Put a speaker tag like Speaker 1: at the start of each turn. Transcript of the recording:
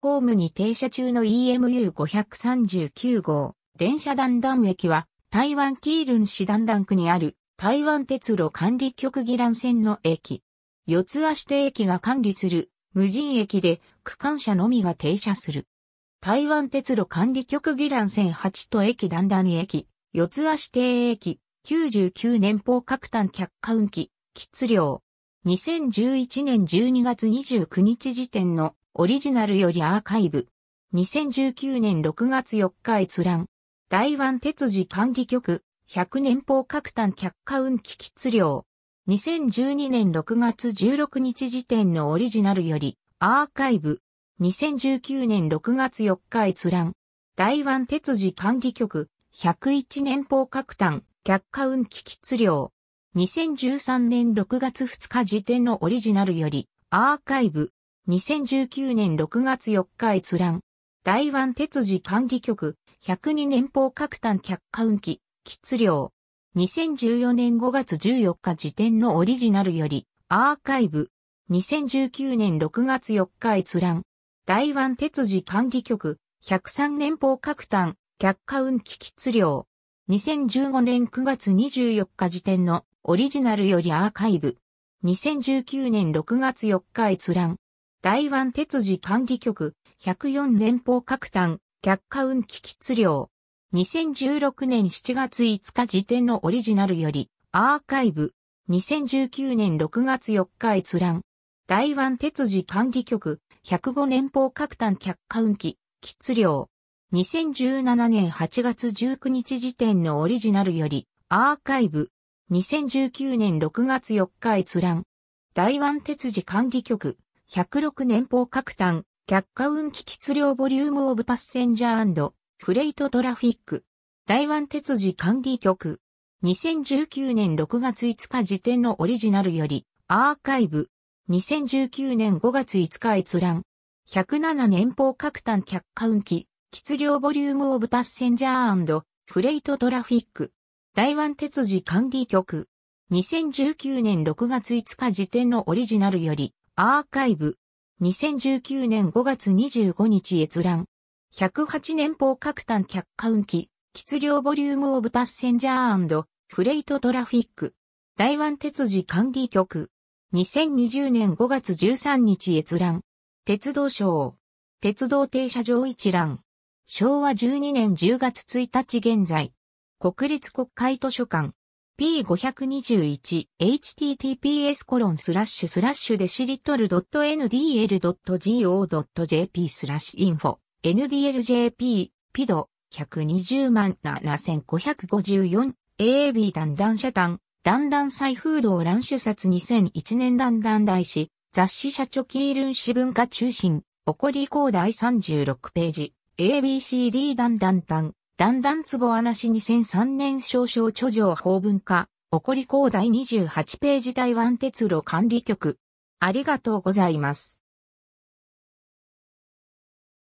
Speaker 1: ホームに停車中の EMU539 号、電車段段駅は、台湾キールン市段段区にある、台湾鉄路管理局議覧線の駅。四つ足定駅が管理する、無人駅で、区間車のみが停車する。台湾鉄路管理局議覧線8と駅段段駅、四つ足定駅、99年報各短客換機、喫量。2011年12月29日時点のオリジナルよりアーカイブ。2019年6月4日閲覧。台湾鉄次管理局、100年報各端客家運気質量。2012年6月16日時点のオリジナルより、アーカイブ。2019年6月4日閲覧。台湾鉄次管理局、101年報各端客家運気質量。2013年6月2日時点のオリジナルより、アーカイブ。2019年6月4日閲覧。台湾鉄次管理局、102年報各単客観気、質量。2014年5月14日時点のオリジナルより、アーカイブ。2019年6月4日閲覧。台湾鉄次管理局、103年報各単、客観気、質量。2015年9月24日時点のオリジナルよりアーカイブ。2019年6月4日閲覧。台湾鉄事管理局、104連邦各端、客下運気喫量。2016年7月5日時点のオリジナルより、アーカイブ。2019年6月4日閲覧。台湾鉄事管理局、105連邦各端客下運気、喫量。2017年8月19日時点のオリジナルより、アーカイブ。2019年6月4日閲覧。台湾鉄事管理局、106年報各単、客下運気質量ボリュームオブパッセンジャーフレイトトラフィック。台湾鉄事管理局。2019年6月5日時点のオリジナルより、アーカイブ。2019年5月5日閲覧。107年報各単客下運機、質量ボリュームオブパッセンジャーフレイトトラフィック。台湾鉄事管理局。2019年6月5日時点のオリジナルより、アーカイブ。2019年5月25日閲覧。108年砲各端客観機。質量ボリュームオブパッセンジャーフレイトトラフィック。台湾鉄次管理局。2020年5月13日閲覧。鉄道省。鉄道停車場一覧。昭和12年10月1日現在。国立国会図書館。p521 https コロンスラッシュスラッシュデシリトル .ndl.go.jp スラッシュインフォ ndljp ピド120万ラ5 5 4 AB 弾弾社団弾弾再風道乱主殺2001年弾弾大師雑誌社長キールン史文化中心起こり校第36ページ ABCD 弾弾弾だんだん壺穴市2003年少々著書。法文化、起こり広大28ページ台湾鉄路管理局。ありがとうございます。